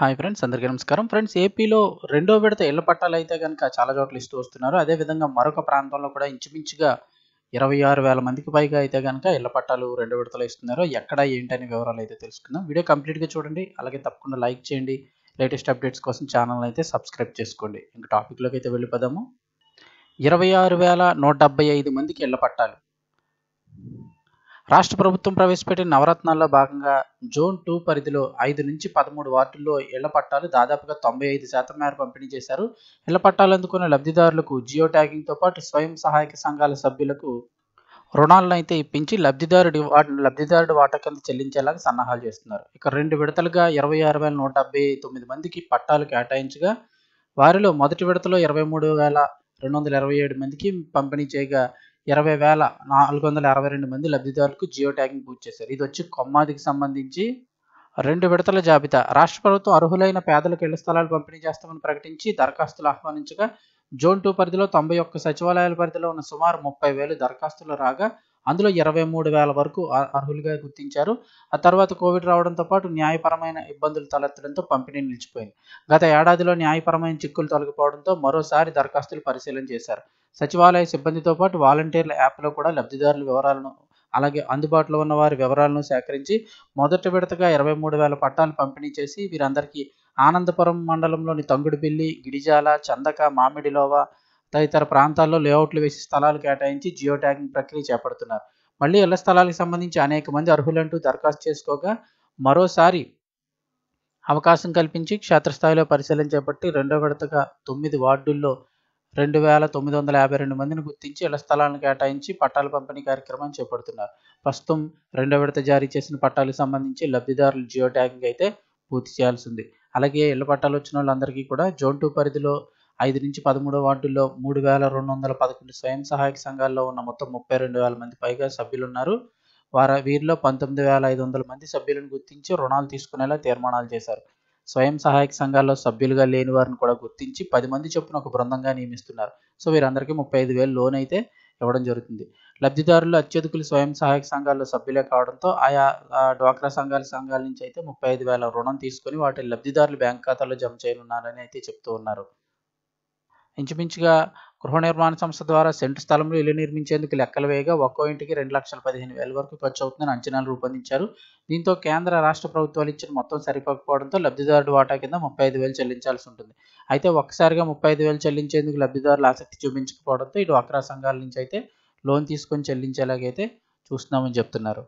hi friends అందరికీ నమస్కారం friends ఏపీలో రెండో విడత ఇళ్ల పట్టాలు అయితే కనుక చాలా చోట్ల ఇస్తూ వస్తున్నారు అదేవిధంగా మరొక ప్రాంతంలో కూడా ఇంచుమించుగా ఇరవై ఆరు వేల మందికి పైగా అయితే కనుక ఇళ్ల పట్టాలు రెండు విడతలు ఇస్తున్నారు ఎక్కడ ఏంటనే వివరాలు అయితే తెలుసుకుందాం వీడియో కంప్లీట్గా చూడండి అలాగే తప్పకుండా లైక్ చేయండి లేటెస్ట్ అప్డేట్స్ కోసం ఛానల్ అయితే సబ్స్క్రైబ్ చేసుకోండి ఇంకా టాపిక్లోకి అయితే వెళ్ళిపోదాము ఇరవై ఆరు వేల నూట డెబ్బై ఐదు మందికి ఇళ్ల పట్టాలు రాష్ట్ర ప్రభుత్వం ప్రవేశపెట్టిన నవరత్నాల్లో భాగంగా జోన్ టూ పరిధిలో ఐదు నుంచి పదమూడు వార్డుల్లో ఇళ్ల పట్టాలు దాదాపుగా తొంభై ఐదు శాతం మేర పంపిణీ చేశారు ఇళ్ల పట్టాలు అందుకున్న లబ్ధిదారులకు జియో తో పాటు స్వయం సహాయక సంఘాల సభ్యులకు రుణాలను అయితే ఇప్పించి లబ్ధిదారుడి లబ్ధిదారుడి వాటా కింద చెల్లించేలాగా సన్నాహాలు చేస్తున్నారు ఇక రెండు విడతలుగా ఇరవై ఆరు వేల నూట డెబ్బై తొమ్మిది మందికి పట్టాలు కేటాయించగా వారిలో మొదటి విడతలో ఇరవై మూడు వేల రెండు వందల ఇరవై ఏడు మందికి పంపిణీ చేయగా ఇరవై వేల నాలుగు వందల అరవై రెండు మంది లబ్ధిదారులకు జియో ట్యాగింగ్ పూర్తి చేశారు ఇది వచ్చి కొమ్మాదికి సంబంధించి రెండు విడతల జాబితా రాష్ట్ర ప్రభుత్వం అర్హులైన పేదలకు ఇళ్ల స్థలాలు పంపిణీ చేస్తామని ప్రకటించి దరఖాస్తులు ఆహ్వానించగా జోన్ టూ పరిధిలో తొంభై ఒక్క సచివాలయాల పరిధిలో ఉన్న సుమారు ముప్పై వేలు దరఖాస్తులు రాగా అందులో ఇరవై మూడు వేల వరకు అర్హులుగా గుర్తించారు ఆ తర్వాత కోవిడ్ రావడంతో పాటు న్యాయపరమైన ఇబ్బందులు తలెత్తడంతో పంపిణీ నిలిచిపోయింది గత ఏడాదిలో న్యాయపరమైన చిక్కులు తొలగిపోవడంతో మరోసారి దరఖాస్తులు పరిశీలన చేశారు సచివాలయ సిబ్బందితో పాటు వాలంటీర్ల యాప్లో కూడా లబ్ధిదారుల వివరాలను అలాగే అందుబాటులో ఉన్న వారి వివరాలను సేకరించి మొదటి విడతగా ఇరవై మూడు వేల పట్టాలు పంపిణీ చేసి వీరందరికీ ఆనందపురం మండలంలోని తంగుడుపిల్లి గిడిజాల చందక మామిడిలోవ తదితర ప్రాంతాల్లో లేఅవుట్లు వేసి స్థలాలు కేటాయించి జియో ట్యాగింగ్ ప్రక్రియ చేపడుతున్నారు మళ్ళీ ఇళ్ల స్థలాలకు సంబంధించి అనేక మంది అర్హులంటూ దరఖాస్తు చేసుకోగా మరోసారి అవకాశం కల్పించి క్షేత్రస్థాయిలో పరిశీలన చేపట్టి రెండో విడతగా తొమ్మిది వార్డుల్లో రెండు వేల తొమ్మిది వందల యాభై రెండు మందిని గుర్తించి ఇళ్ల స్థలాలను కేటాయించి పట్టాల పంపిణీ కార్యక్రమాన్ని చేపడుతున్నారు ప్రస్తుతం రెండో విడత జారీ చేసిన పట్టాలకు సంబంధించి లబ్ధిదారులు జియో ట్యాగింగ్ అయితే పూర్తి చేయాల్సింది అలాగే ఇళ్ల పట్టాలు వచ్చిన వాళ్ళందరికీ కూడా జోన్ టూ పరిధిలో ఐదు నుంచి పదమూడు వార్డుల్లో మూడు వేల రెండు వందల పదకొండు స్వయం సహాయక సంఘాల్లో ఉన్న మొత్తం ముప్పై రెండు వేల మంది పైగా సభ్యులు ఉన్నారు వారి వీరిలో పంతొమ్మిది వేల ఐదు వందల మంది సభ్యులను గుర్తించి రుణాలు తీసుకునేలా తీర్మానాలు చేశారు స్వయం సహాయక సంఘాల్లో సభ్యులుగా లేని వారిని కూడా గుర్తించి పది మంది చొప్పున ఒక బృందంగా నియమిస్తున్నారు సో వీరందరికీ ముప్పై ఐదు వేలు లోన్ అయితే ఇవ్వడం జరుగుతుంది లబ్ధిదారులు అత్యధికులు స్వయం సహాయక సంఘాల్లో సభ్యులే కావడంతో ఆయా డ్వాక్రా సంఘాల సంఘాల నుంచి అయితే ముప్పై ఐదు వేల రుణం తీసుకొని వాటి లబ్ధిదారులు బ్యాంక్ ఖాతాలో జమ చేయనున్నారని అయితే చెప్తూ ఉన్నారు ఇంచుమించుగా గృహ నిర్మాణ సంస్థ ద్వారా సెంటు స్థలంలో ఇల్లు నిర్మించేందుకు లెక్కలు వేయగా ఒక్కో ఇంటికి రెండు లక్షల పదిహేను వేల వరకు ఖర్చు అవుతుందని అంచనాలు రూపొందించారు దీంతో కేంద్ర రాష్ట్ర ప్రభుత్వాలు ఇచ్చిన మొత్తం సరిపోకపోవడంతో లబ్ధిదారుడు వాటా కింద ముప్పై ఐదు వేలు చెల్లించాల్సి ఉంటుంది అయితే ఒక్కసారిగా ముప్పై ఐదు వేలు చెల్లించేందుకు లబ్ధిదారులు ఆసక్తి చూపించకపోవడంతో ఇటు అక్రా సంఘాల నుంచి అయితే లోన్ తీసుకొని చెల్లించేలాగైతే చూస్తున్నామని చెప్తున్నారు